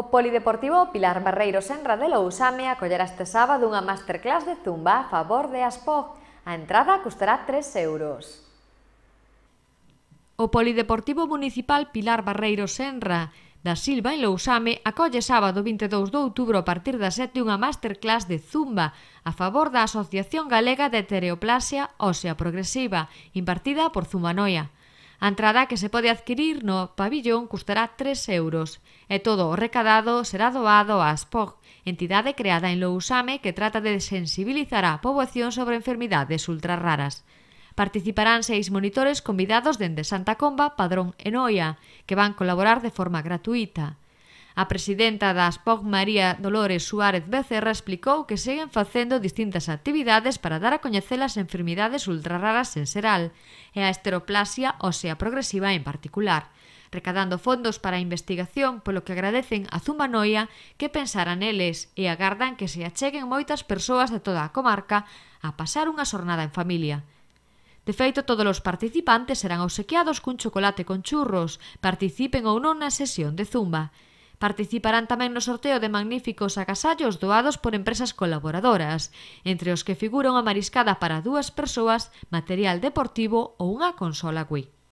O Polideportivo Pilar Barreiro Senra de Lousame acollerá este sábado unha masterclass de zumba a favor de Aspoc. A entrada custará 3 euros. O Polideportivo Municipal Pilar Barreiro Senra da Silva en Lousame acolle sábado 22 de outubro a partir das 7 unha masterclass de zumba a favor da Asociación Galega de Tereoplasia Ósea Progresiva, impartida por Zumanoia. A entrada que se pode adquirir no pabillón custará 3 euros e todo o recadado será doado a Aspog, entidade creada en Lousame que trata de sensibilizar a poboación sobre enfermidades ultrarraras. Participarán seis monitores convidados dende Santa Comba, Padrón e Noia, que van colaborar de forma gratuita. A presidenta da ASPOC, María Dolores Suárez Becerra, explicou que seguen facendo distintas actividades para dar a coñecer as enfermidades ultrarraras en Seral e a esteroplasia ósea progresiva en particular recadando fondos para a investigación, polo que agradecen a Zumanoia que pensaran eles e agardan que se acheguen moitas persoas de toda a comarca a pasar unha xornada en familia. De feito, todos os participantes serán obsequiados cun chocolate con churros, participen ou non na sesión de Zumba participarán tamén no sorteo de magníficos agasallos doados por empresas colaboradoras, entre os que figura unha mariscada para dúas persoas, material deportivo ou unha consola Wii.